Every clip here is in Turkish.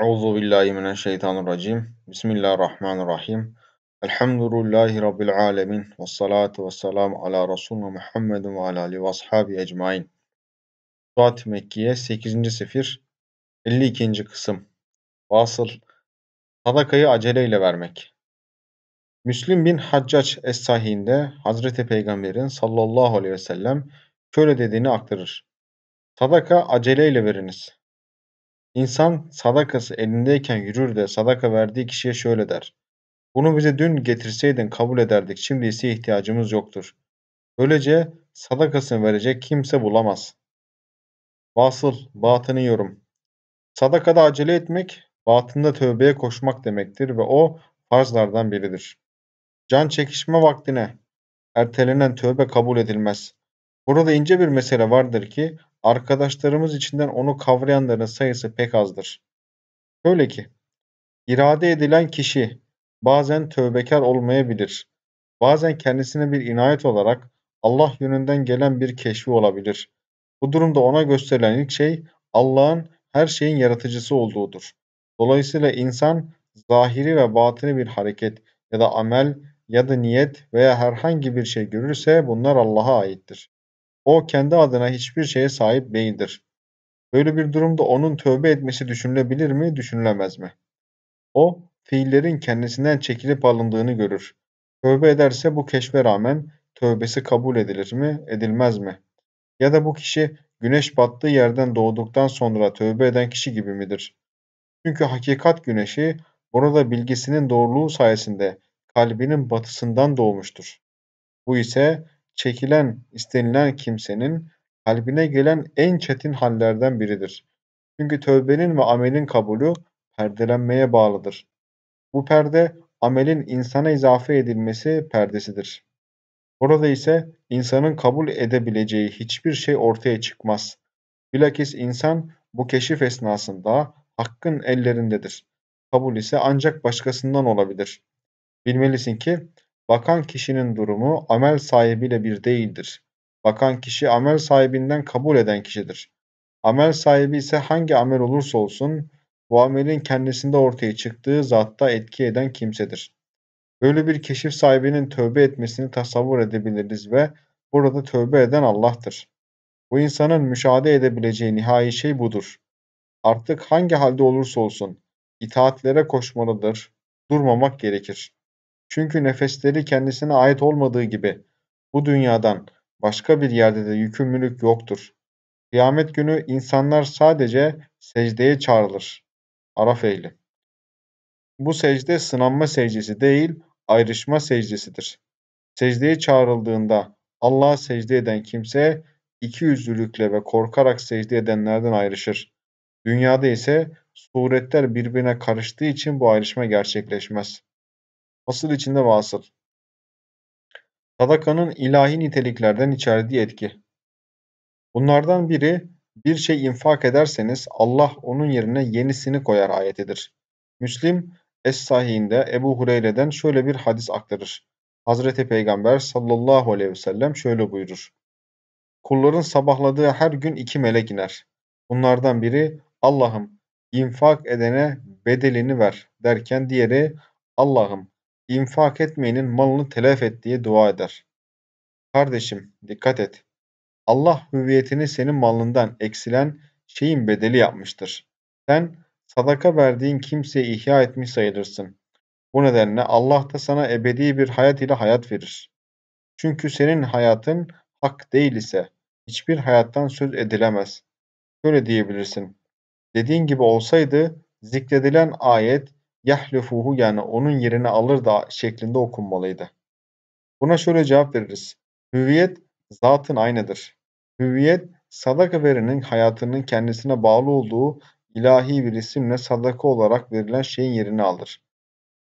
Euzu billahi mineşşeytanirracim. Bismillahirrahmanirrahim. Elhamdülillahi rabbil alamin ve salatu vesselam ala resulina Muhammedin ve ala ali ve ashabi ecmaîn. Suat Mekkiye 8. sefir 52. kısım. Vasıl sadakayı aceleyle vermek. Müslim bin Haccac Es-Sahih'inde Hazreti Peygamber'in sallallahu aleyhi ve sellem şöyle dediğini aktarır. Sadaka aceleyle veriniz. İnsan sadakası elindeyken yürür de sadaka verdiği kişiye şöyle der. Bunu bize dün getirseydin kabul ederdik, şimdi ise ihtiyacımız yoktur. Böylece sadakasını verecek kimse bulamaz. Vasıl, batını yorum. Sadakada acele etmek, batında tövbeye koşmak demektir ve o farzlardan biridir. Can çekişme vaktine ertelenen tövbe kabul edilmez. Burada ince bir mesele vardır ki Arkadaşlarımız içinden onu kavrayanların sayısı pek azdır. Şöyle ki, irade edilen kişi bazen tövbekar olmayabilir. Bazen kendisine bir inayet olarak Allah yönünden gelen bir keşfi olabilir. Bu durumda ona gösterilen ilk şey Allah'ın her şeyin yaratıcısı olduğudur. Dolayısıyla insan zahiri ve batini bir hareket ya da amel ya da niyet veya herhangi bir şey görürse bunlar Allah'a aittir. O kendi adına hiçbir şeye sahip değildir. Böyle bir durumda onun tövbe etmesi düşünülebilir mi, düşünülemez mi? O, fiillerin kendisinden çekilip alındığını görür. Tövbe ederse bu keşfe rağmen tövbesi kabul edilir mi, edilmez mi? Ya da bu kişi güneş battığı yerden doğduktan sonra tövbe eden kişi gibi midir? Çünkü hakikat güneşi burada bilgisinin doğruluğu sayesinde kalbinin batısından doğmuştur. Bu ise çekilen istenilen kimsenin kalbine gelen en çetin hallerden biridir. Çünkü tövbenin ve amelin kabulü perdelenmeye bağlıdır. Bu perde amelin insana izafe edilmesi perdesidir. Burada ise insanın kabul edebileceği hiçbir şey ortaya çıkmaz. Bilakis insan bu keşif esnasında hakkın ellerindedir. Kabul ise ancak başkasından olabilir. Bilmelisin ki Bakan kişinin durumu amel sahibiyle bir değildir. Bakan kişi amel sahibinden kabul eden kişidir. Amel sahibi ise hangi amel olursa olsun bu amelin kendisinde ortaya çıktığı zatta etki eden kimsedir. Böyle bir keşif sahibinin tövbe etmesini tasavvur edebiliriz ve burada tövbe eden Allah'tır. Bu insanın müşahede edebileceği nihai şey budur. Artık hangi halde olursa olsun itaatlere koşmalıdır, durmamak gerekir. Çünkü nefesleri kendisine ait olmadığı gibi bu dünyadan başka bir yerde de yükümlülük yoktur. Kıyamet günü insanlar sadece secdeye çağrılır. Araf ehli. Bu secde sınanma secdesi değil, ayrışma secdesidir. Secdeye çağrıldığında Allah'a secde eden kimse iki yüzlülükle ve korkarak secde edenlerden ayrışır. Dünyada ise suretler birbirine karıştığı için bu ayrışma gerçekleşmez asıl içinde vasıl. Sadakanın ilahi niteliklerden içerdiği etki. Bunlardan biri bir şey infak ederseniz Allah onun yerine yenisini koyar ayetidir. Müslim Es-Sahih'inde Ebu Hureyre'den şöyle bir hadis aktarır. Hazreti Peygamber sallallahu aleyhi ve sellem şöyle buyurur. Kulların sabahladığı her gün iki melek iner. Bunlardan biri Allah'ım infak edene bedelini ver derken diğeri Allah'ım İnfak etmeyenin malını telef et diye dua eder. Kardeşim dikkat et. Allah hüviyetini senin malından eksilen şeyin bedeli yapmıştır. Sen sadaka verdiğin kimseyi ihya etmiş sayılırsın. Bu nedenle Allah da sana ebedi bir hayat ile hayat verir. Çünkü senin hayatın hak değil ise hiçbir hayattan söz edilemez. Şöyle diyebilirsin. Dediğin gibi olsaydı zikredilen ayet yahlefuhu yani onun yerine alır da şeklinde okunmalıydı. Buna şöyle cevap veririz. Hüviyet zatın aynıdır. Hüviyet sadaka verenin hayatının kendisine bağlı olduğu ilahi bir isimle sadaka olarak verilen şeyin yerini alır.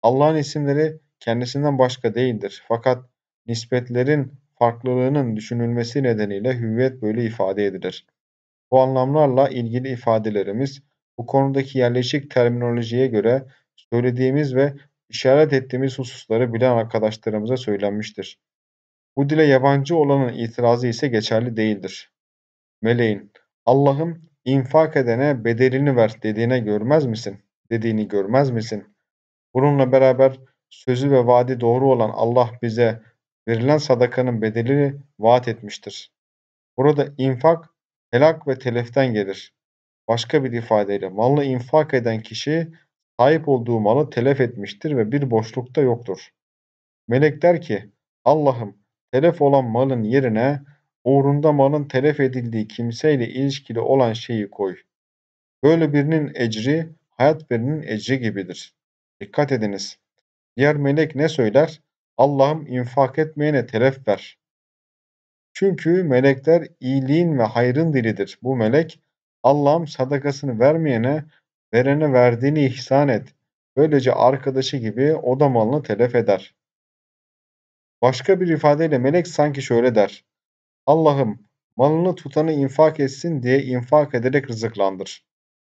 Allah'ın isimleri kendisinden başka değildir. Fakat nispetlerin farklılığının düşünülmesi nedeniyle hüviyet böyle ifade edilir. Bu anlamlarla ilgili ifadelerimiz bu konudaki yerleşik terminolojiye göre söylediğimiz ve işaret ettiğimiz hususları bilen arkadaşlarımıza söylenmiştir. Bu dile yabancı olanın itirazı ise geçerli değildir. Meleğin, Allah'ım infak edene bedelini ver dediğine görmez misin? Dediğini görmez misin? Bununla beraber sözü ve vaadi doğru olan Allah bize verilen sadakanın bedelini vaat etmiştir. Burada infak, helak ve teleften gelir. Başka bir ifadeyle malla infak eden kişi sahip olduğu malı telef etmiştir ve bir boşlukta yoktur. Melek der ki, Allah'ım telef olan malın yerine uğrunda malın telef edildiği kimseyle ilişkili olan şeyi koy. Böyle birinin ecri hayat birinin ecri gibidir. Dikkat ediniz. Diğer melek ne söyler? Allah'ım infak etmeyene telef ver. Çünkü melekler iyiliğin ve hayrın dilidir. Bu melek Allah'ım sadakasını vermeyene Verene verdiğini ihsan et. Böylece arkadaşı gibi o da malını telef eder. Başka bir ifadeyle melek sanki şöyle der. Allah'ım malını tutanı infak etsin diye infak ederek rızıklandır.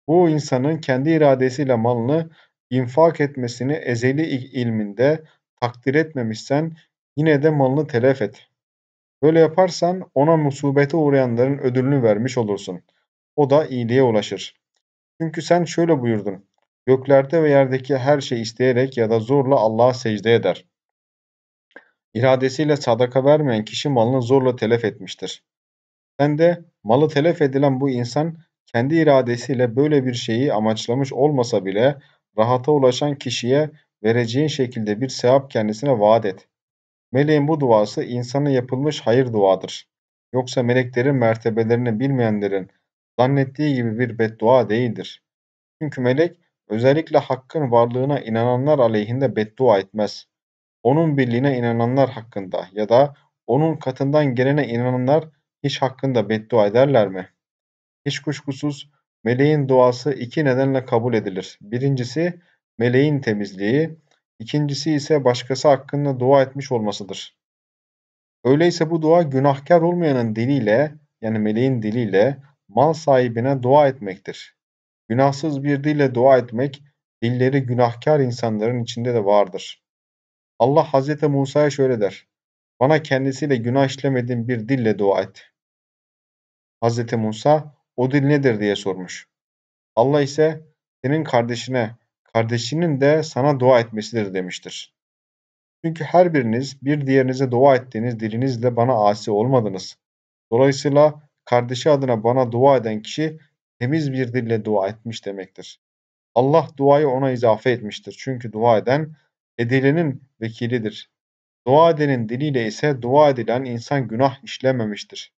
Bu insanın kendi iradesiyle malını infak etmesini ezeli ilminde takdir etmemişsen yine de malını telef et. Böyle yaparsan ona musibete uğrayanların ödülünü vermiş olursun. O da iyiliğe ulaşır. Çünkü sen şöyle buyurdun. Göklerde ve yerdeki her şey isteyerek ya da zorla Allah'a secde eder. İradesiyle sadaka vermeyen kişi malını zorla telef etmiştir. Sen de malı telef edilen bu insan kendi iradesiyle böyle bir şeyi amaçlamış olmasa bile rahata ulaşan kişiye vereceğin şekilde bir sevap kendisine vaat et. Meleğin bu duası insana yapılmış hayır duadır. Yoksa meleklerin mertebelerini bilmeyenlerin zannettiği gibi bir beddua değildir. Çünkü melek özellikle hakkın varlığına inananlar aleyhinde beddua etmez. Onun birliğine inananlar hakkında ya da onun katından gelene inananlar hiç hakkında beddua ederler mi? Hiç kuşkusuz meleğin duası iki nedenle kabul edilir. Birincisi meleğin temizliği, ikincisi ise başkası hakkında dua etmiş olmasıdır. Öyleyse bu dua günahkar olmayanın diliyle yani meleğin diliyle mal sahibine dua etmektir. Günahsız bir dille dua etmek, dilleri günahkar insanların içinde de vardır. Allah Hz. Musa'ya şöyle der. Bana kendisiyle günah işlemediğim bir dille dua et. Hz. Musa o dil nedir diye sormuş. Allah ise senin kardeşine, kardeşinin de sana dua etmesidir demiştir. Çünkü her biriniz bir diğerinize dua ettiğiniz dilinizle bana asi olmadınız. Dolayısıyla kardeşi adına bana dua eden kişi temiz bir dille dua etmiş demektir. Allah duayı ona izafe etmiştir. Çünkü dua eden edilenin vekilidir. Dua edenin diliyle ise dua edilen insan günah işlememiştir.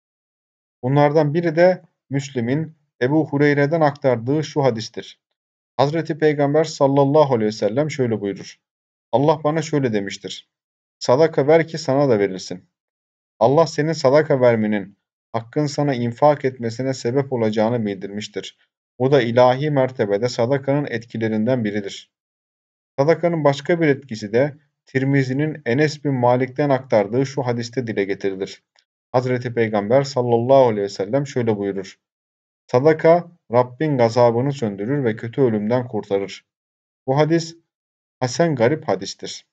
Bunlardan biri de Müslim'in Ebu Hureyre'den aktardığı şu hadistir. Hazreti Peygamber sallallahu aleyhi ve sellem şöyle buyurur. Allah bana şöyle demiştir. Sadaka ver ki sana da verilsin. Allah senin sadaka vermenin hakkın sana infak etmesine sebep olacağını bildirmiştir. Bu da ilahi mertebede sadakanın etkilerinden biridir. Sadakanın başka bir etkisi de Tirmizi'nin Enes bin Malik'ten aktardığı şu hadiste dile getirilir. Hazreti Peygamber sallallahu aleyhi ve sellem şöyle buyurur. Sadaka Rabbin gazabını söndürür ve kötü ölümden kurtarır. Bu hadis Hasen garip hadistir.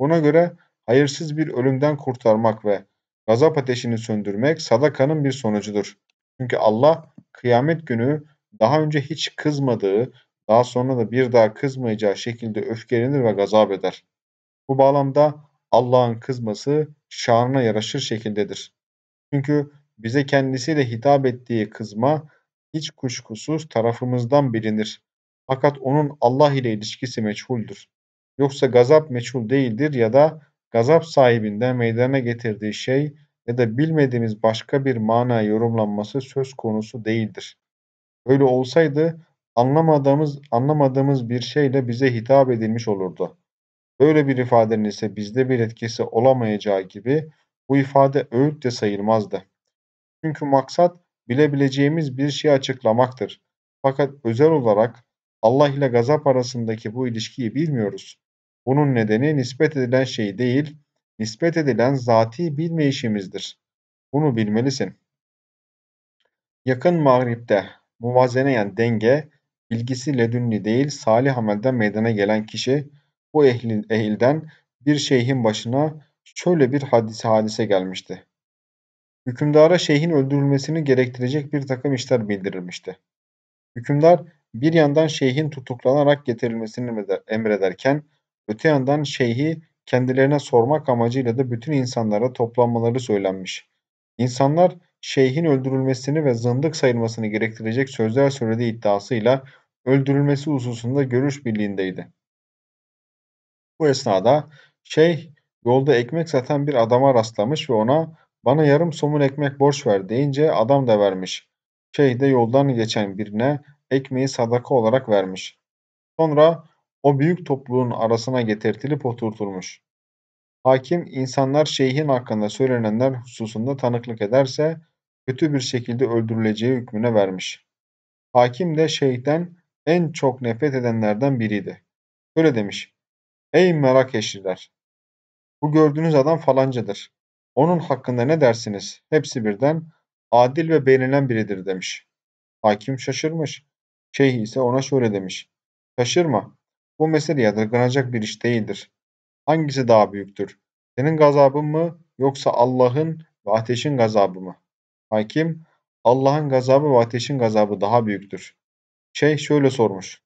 Buna göre hayırsız bir ölümden kurtarmak ve Gazap ateşini söndürmek sadakanın bir sonucudur. Çünkü Allah kıyamet günü daha önce hiç kızmadığı, daha sonra da bir daha kızmayacağı şekilde öfkelenir ve gazap eder. Bu bağlamda Allah'ın kızması şanına yaraşır şekildedir. Çünkü bize kendisiyle hitap ettiği kızma hiç kuşkusuz tarafımızdan bilinir. Fakat onun Allah ile ilişkisi meçhuldür. Yoksa gazap meçhul değildir ya da gazap sahibinden meydana getirdiği şey ya da bilmediğimiz başka bir mana yorumlanması söz konusu değildir. Öyle olsaydı anlamadığımız, anlamadığımız bir şeyle bize hitap edilmiş olurdu. Böyle bir ifadenin ise bizde bir etkisi olamayacağı gibi bu ifade öğüt de sayılmazdı. Çünkü maksat bilebileceğimiz bir şey açıklamaktır. Fakat özel olarak Allah ile gazap arasındaki bu ilişkiyi bilmiyoruz. Bunun nedeni nispet edilen şey değil, nispet edilen zati bilmeyişimizdir. Bunu bilmelisin. Yakın mağripte muvazeneyen denge, bilgisi ledünni değil salih amelden meydana gelen kişi bu ehlin, ehilden bir şeyhin başına şöyle bir hadise hadise gelmişti. Hükümdara şeyhin öldürülmesini gerektirecek bir takım işler bildirilmişti. Hükümdar bir yandan şeyhin tutuklanarak getirilmesini emrederken Öte yandan şeyhi kendilerine sormak amacıyla da bütün insanlara toplanmaları söylenmiş. İnsanlar şeyhin öldürülmesini ve zındık sayılmasını gerektirecek sözler söylediği iddiasıyla öldürülmesi hususunda görüş birliğindeydi. Bu esnada şeyh yolda ekmek satan bir adama rastlamış ve ona bana yarım somun ekmek borç ver deyince adam da vermiş. Şeyh de yoldan geçen birine ekmeği sadaka olarak vermiş. Sonra o büyük topluluğun arasına getirtilip oturtulmuş. Hakim insanlar şeyhin hakkında söylenenler hususunda tanıklık ederse kötü bir şekilde öldürüleceği hükmüne vermiş. Hakim de şeyhten en çok nefret edenlerden biriydi. Öyle demiş. Ey merak eşliler! Bu gördüğünüz adam falancadır. Onun hakkında ne dersiniz? Hepsi birden adil ve beğenilen biridir demiş. Hakim şaşırmış. Şeyh ise ona şöyle demiş. Şaşırma. Bu mesele yadırganacak bir iş değildir. Hangisi daha büyüktür? Senin gazabın mı yoksa Allah'ın ve ateşin gazabı mı? Hakim, Allah'ın gazabı ve ateşin gazabı daha büyüktür. Şey şöyle sormuş.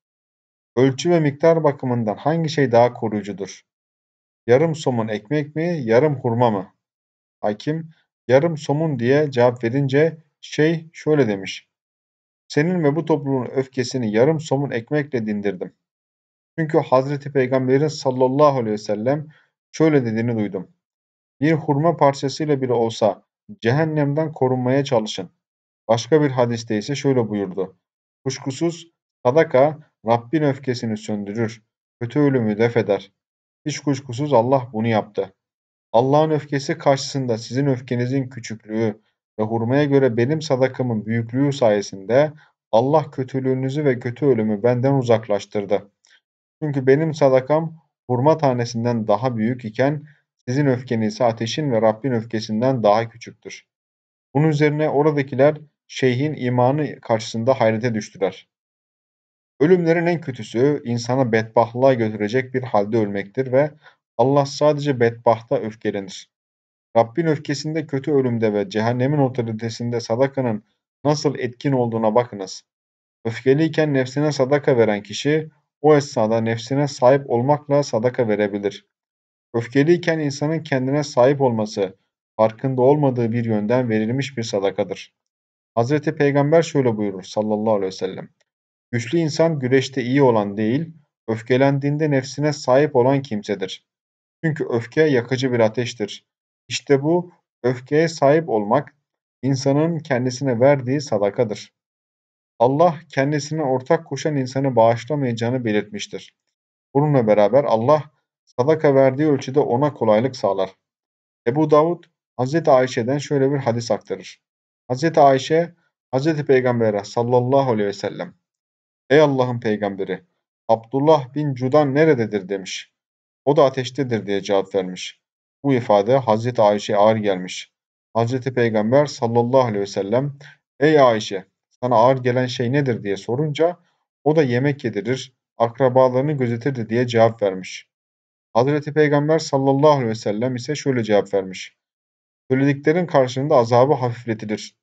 Ölçü ve miktar bakımından hangi şey daha koruyucudur? Yarım somun ekmek mi, yarım hurma mı? Hakim, yarım somun diye cevap verince şey şöyle demiş. Senin ve bu toplumun öfkesini yarım somun ekmekle dindirdim. Çünkü Hazreti Peygamber'in sallallahu aleyhi ve sellem şöyle dediğini duydum. Bir hurma parçasıyla bile olsa cehennemden korunmaya çalışın. Başka bir hadiste ise şöyle buyurdu. Kuşkusuz sadaka Rabbin öfkesini söndürür, kötü ölümü def eder. Hiç kuşkusuz Allah bunu yaptı. Allah'ın öfkesi karşısında sizin öfkenizin küçüklüğü ve hurmaya göre benim sadakamın büyüklüğü sayesinde Allah kötülüğünüzü ve kötü ölümü benden uzaklaştırdı. Çünkü benim sadakam hurma tanesinden daha büyük iken sizin öfkeniz ateşin ve Rabbin öfkesinden daha küçüktür. Bunun üzerine oradakiler şeyhin imanı karşısında hayrete düştüler. Ölümlerin en kötüsü insana bedbahtlığa götürecek bir halde ölmektir ve Allah sadece bedbahta öfkelenir. Rabbin öfkesinde kötü ölümde ve cehennemin otoritesinde sadakanın nasıl etkin olduğuna bakınız. Öfkeliyken nefsine sadaka veren kişi o esnada nefsine sahip olmakla sadaka verebilir. Öfkeliyken insanın kendine sahip olması, farkında olmadığı bir yönden verilmiş bir sadakadır. Hz. Peygamber şöyle buyurur sallallahu aleyhi ve sellem. Güçlü insan güreşte iyi olan değil, öfkelendiğinde nefsine sahip olan kimsedir. Çünkü öfke yakıcı bir ateştir. İşte bu öfkeye sahip olmak insanın kendisine verdiği sadakadır. Allah kendisine ortak koşan insanı bağışlamayacağını belirtmiştir. Bununla beraber Allah sadaka verdiği ölçüde ona kolaylık sağlar. Ebu Davud Hz. Ayşe'den şöyle bir hadis aktarır. Hz. Ayşe Hz. Peygamber'e sallallahu aleyhi ve sellem Ey Allah'ın peygamberi Abdullah bin Cudan nerededir demiş. O da ateştedir diye cevap vermiş. Bu ifade Hz. Ayşe ağır gelmiş. Hz. Peygamber sallallahu aleyhi ve sellem Ey Ayşe sana ağır gelen şey nedir diye sorunca o da yemek yedirir, akrabalarını gözetirdi diye cevap vermiş. Hazreti Peygamber sallallahu aleyhi ve sellem ise şöyle cevap vermiş. Söylediklerin karşılığında azabı hafifletilir.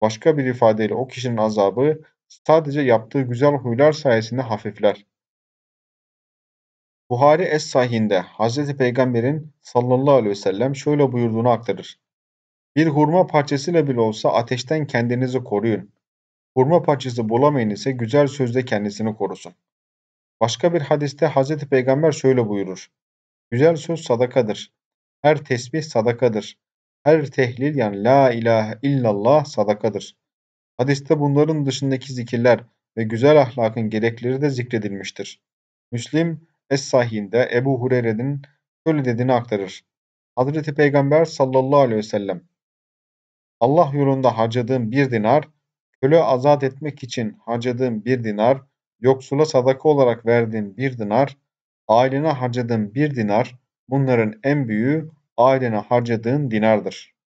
Başka bir ifadeyle o kişinin azabı sadece yaptığı güzel huylar sayesinde hafifler. Buhari Es-Sahih'inde Hazreti Peygamber'in sallallahu aleyhi ve sellem şöyle buyurduğunu aktarır. Bir hurma parçasıyla bile olsa ateşten kendinizi koruyun. Hurma parçası bulamayın ise güzel sözle kendisini korusun. Başka bir hadiste Hz. Peygamber şöyle buyurur. Güzel söz sadakadır. Her tesbih sadakadır. Her tehlil yani la ilahe illallah sadakadır. Hadiste bunların dışındaki zikirler ve güzel ahlakın gerekleri de zikredilmiştir. Müslim Es-Sahih'inde Ebu Hureyre'nin şöyle dediğini aktarır. Hz. Peygamber sallallahu aleyhi ve sellem Allah yolunda harcadığın bir dinar köle azat etmek için harcadığın bir dinar, yoksula sadaka olarak verdiğin bir dinar, ailene harcadığın bir dinar, bunların en büyüğü ailene harcadığın dinardır.